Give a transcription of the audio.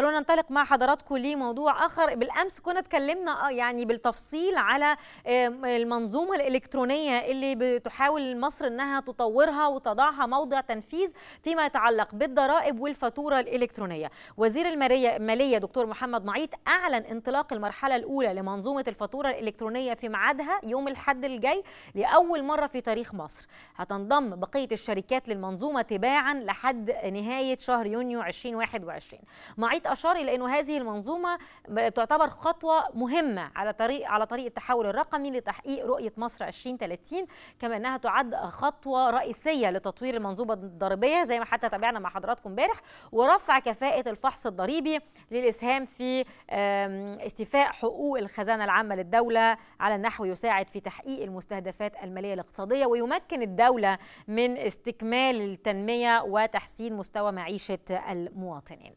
خلونا ننطلق مع حضراتكم لموضوع اخر بالامس كنا اتكلمنا آه، يعني بالتفصيل على المنظومه الالكترونيه اللي بتحاول مصر انها تطورها وتضعها موضع تنفيذ فيما يتعلق بالضرائب والفاتوره الالكترونيه وزير الماليه دكتور محمد معيط اعلن انطلاق المرحله الاولى لمنظومه الفاتوره الالكترونيه في ميعادها يوم الحد الجاي لاول مره في تاريخ مصر هتنضم بقيه الشركات للمنظومه تباعا لحد نهايه شهر يونيو 2021 معيط اشار الى انه هذه المنظومه تعتبر خطوه مهمه على طريق على طريق التحول الرقمي لتحقيق رؤيه مصر 2030 كما انها تعد خطوه رئيسيه لتطوير المنظومه الضريبيه زي ما حتى تابعنا مع حضراتكم امبارح ورفع كفاءه الفحص الضريبي للاسهام في استيفاء حقوق الخزانه العامه للدوله على النحو يساعد في تحقيق المستهدفات الماليه الاقتصاديه ويمكن الدوله من استكمال التنميه وتحسين مستوى معيشه المواطنين